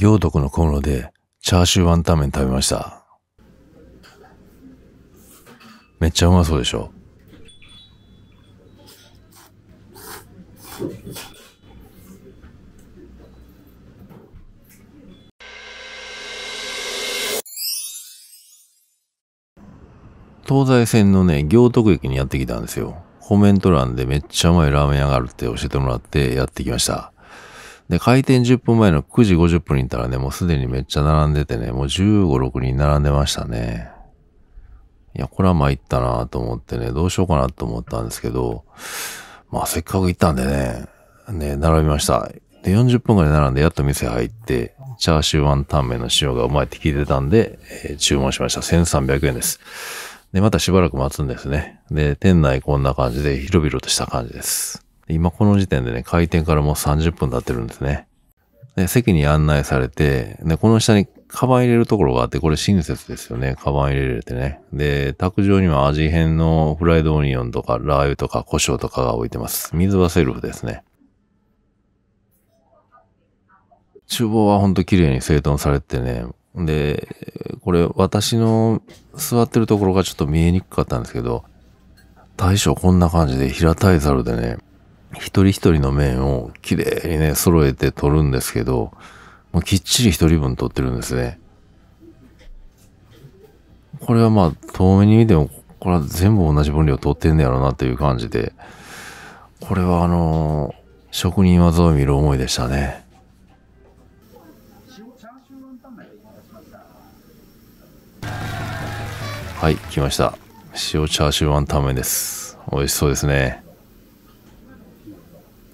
行徳のコンロでチャーシューワンタン麺食べました。めっちゃうまそうでしょ。東西線のね、行徳駅にやってきたんですよ。コメント欄でめっちゃうまいラーメン屋があるって教えてもらってやってきました。で、開店10分前の9時50分に行ったらね、もうすでにめっちゃ並んでてね、もう15、6人並んでましたね。いや、これは参ったなと思ってね、どうしようかなと思ったんですけど、まあせっかく行ったんでね、ね、並びました。で、40分くらい並んでやっと店入って、チャーシューワンタン麺の塩がうまいって聞いてたんで、えー、注文しました。1300円です。で、またしばらく待つんですね。で、店内こんな感じで広々とした感じです。今この時点でね、開店からもう30分経ってるんですね。で、席に案内されて、で、この下にカバン入れるところがあって、これ親切ですよね。カバン入れれてね。で、卓上には味変のフライドオニオンとか、ラー油とか、胡椒とかが置いてます。水はセルフですね。厨房はほんと綺麗に整頓されてね。で、これ私の座ってるところがちょっと見えにくかったんですけど、大将こんな感じで平たい猿でね、一人一人の面を綺麗にね、揃えて取るんですけど、もうきっちり一人分取ってるんですね。これはまあ、遠目に見ても、これは全部同じ分量取ってんねやろうなという感じで、これはあのー、職人技を見る思いでしたね。はい、来ました。塩チャーシューワンタンンです。美味しそうですね。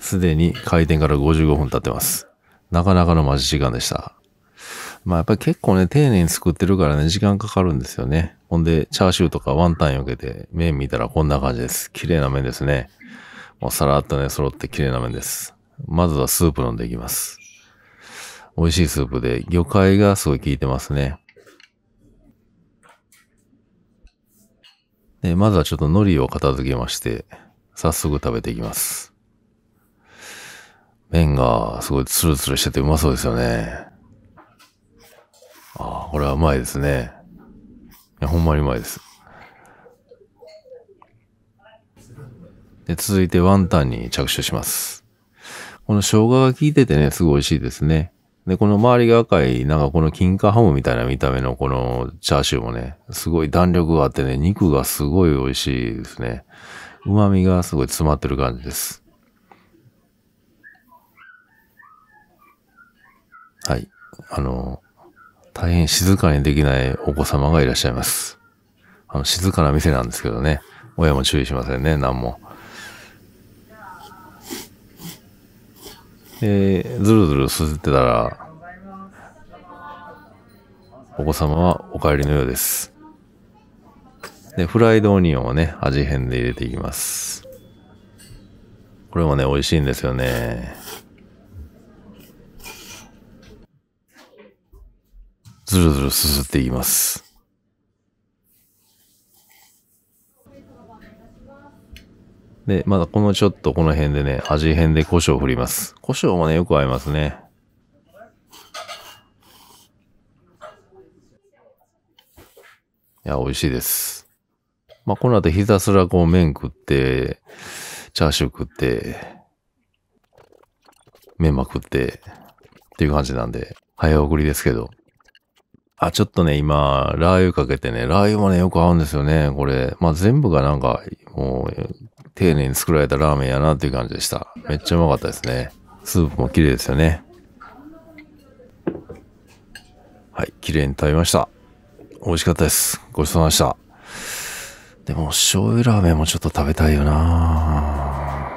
すでに開店から55分経ってます。なかなかの待ち時間でした。まあやっぱり結構ね、丁寧に作ってるからね、時間かかるんですよね。ほんで、チャーシューとかワンタンよけて、麺見たらこんな感じです。綺麗な麺ですね。もうさらっとね、揃って綺麗な麺です。まずはスープ飲んでいきます。美味しいスープで、魚介がすごい効いてますね。で、まずはちょっと海苔を片付けまして、早速食べていきます。麺がすごいツルツルしててうまそうですよね。ああ、これはうまいですね。いや、ほんまにうまいです。で、続いてワンタンに着手します。この生姜が効いててね、すごい美味しいですね。で、この周りが赤い、なんかこの金華ハムみたいな見た目のこのチャーシューもね、すごい弾力があってね、肉がすごい美味しいですね。旨味がすごい詰まってる感じです。はい。あの、大変静かにできないお子様がいらっしゃいます。あの、静かな店なんですけどね。親も注意しませんね、何も。で、ずるずるすすってたら、お子様はお帰りのようです。で、フライドオニオンをね、味変で入れていきます。これもね、美味しいんですよね。ずるずるすすっていきます。で、まだこのちょっとこの辺でね、味変で胡椒を振ります。胡椒もね、よく合いますね。いや、美味しいです。まあ、この後ひたすらこう麺食って、チャーシュー食って、麺まく食って、っていう感じなんで、早送りですけど、あ、ちょっとね、今、ラー油かけてね、ラー油もね、よく合うんですよね、これ。まあ、全部がなんか、もう、丁寧に作られたラーメンやなっていう感じでした。めっちゃうまかったですね。スープも綺麗ですよね。はい、綺麗に食べました。美味しかったです。ごちそうさまでした。でも、醤油ラーメンもちょっと食べたいよな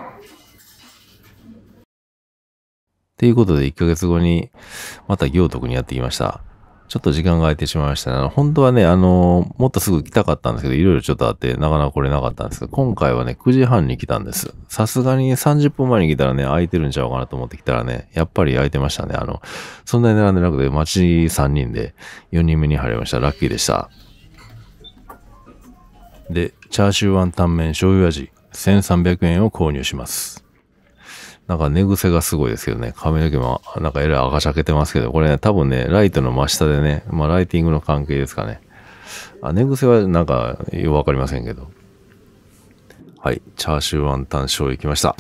ということで、1ヶ月後に、また行徳にやってきました。ちょっと時間が空いてしまいましたね。あの、本当はね、あの、もっとすぐ来たかったんですけど、いろいろちょっとあって、なかなか来れなかったんですけど、今回はね、9時半に来たんです。さすがに30分前に来たらね、空いてるんちゃうかなと思って来たらね、やっぱり空いてましたね。あの、そんなに並んでなくて、街3人で4人目に入りました。ラッキーでした。で、チャーシューワンタン麺醤油味、1300円を購入します。なんか寝癖がすごいですけどね、髪の毛もなんかえらい赤しゃけてますけど、これね、多分ね、ライトの真下でね、まあライティングの関係ですかね。あ寝癖はなんかよくわかりませんけど。はい、チャーシューワンタン醤油きました。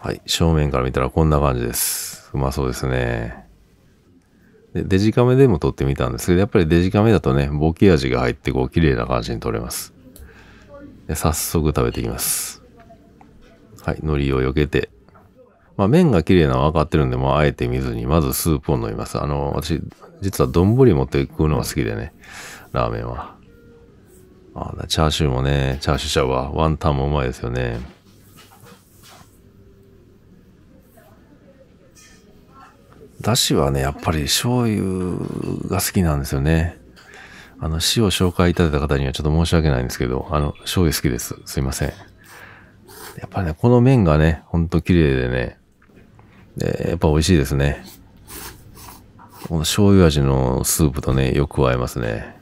はい、正面から見たらこんな感じです。うまそうですね。でデジカメでも撮ってみたんですけど、やっぱりデジカメだとね、ボケ味が入ってこう綺麗な感じに撮れます。早速食べていきます。はい、海苔をよけて。まあ、麺が綺麗なのは分かってるんで、もあ、あえて見ずに、まずスープを飲みます。あの、私、実は丼持って食うのが好きでね、ラーメンは。あチャーシューもね、チャーシューシャワー、ワンタンもうまいですよね。だしはね、やっぱり醤油が好きなんですよね。あの、塩を紹介いただいた方にはちょっと申し訳ないんですけど、あの、醤油好きです。すいません。やっぱね、この麺がね、ほんと綺麗でね、でやっぱ美味しいですね。この醤油味のスープとね、よく合いますね。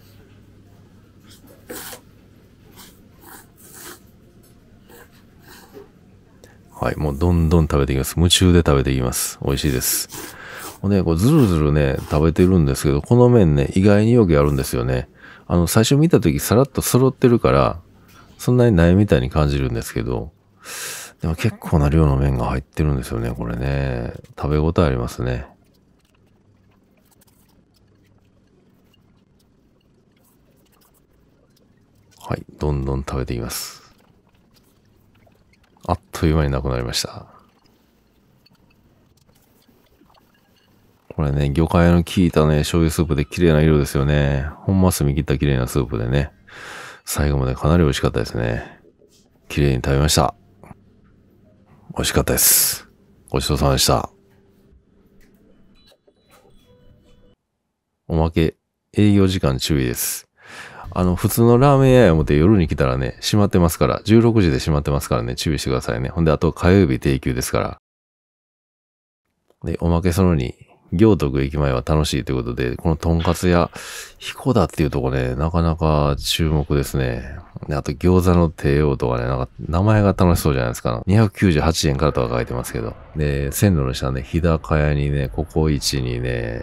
はい、もうどんどん食べていきます。夢中で食べていきます。美味しいです。もうね、こうずるずるね、食べてるんですけど、この麺ね、意外によくやるんですよね。あの、最初見た時さらっと揃ってるから、そんなにないみたいに感じるんですけど、でも結構な量の麺が入ってるんですよね、これね。食べ応えありますね。はい、どんどん食べていきます。あっという間になくなりました。これね、魚介の効いたね、醤油スープで綺麗な色ですよね。ほんま澄み切った綺麗なスープでね。最後までかなり美味しかったですね。綺麗に食べました。美味しかったです。ごちそうさまでした。おまけ、営業時間注意です。あの、普通のラーメン屋や思って夜に来たらね、閉まってますから、16時で閉まってますからね、注意してくださいね。ほんで、あと火曜日定休ですから。で、おまけそのに、行徳駅前は楽しいということで、このとんかつ屋、彦田っていうとこね、なかなか注目ですね。ね、あと餃子の帝王とかね、なんか名前が楽しそうじゃないですか。298円からとか書いてますけど。で、線路の下ね、日高屋にね、ココイチにね、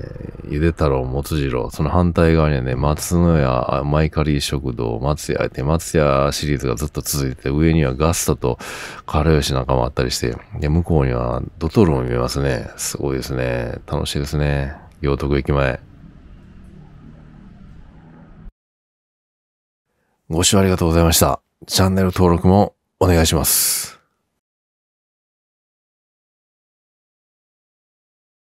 ゆで太郎、もつじろう、その反対側にはね、松の屋、マイカリー食堂、松屋って松屋シリーズがずっと続いて、上にはガストと軽吉なんかもあったりして、で、向こうにはドトールも見えますね。すごいですね。楽しいですね。行徳駅前。ご視聴ありがとうございました。チャンネル登録もお願いします。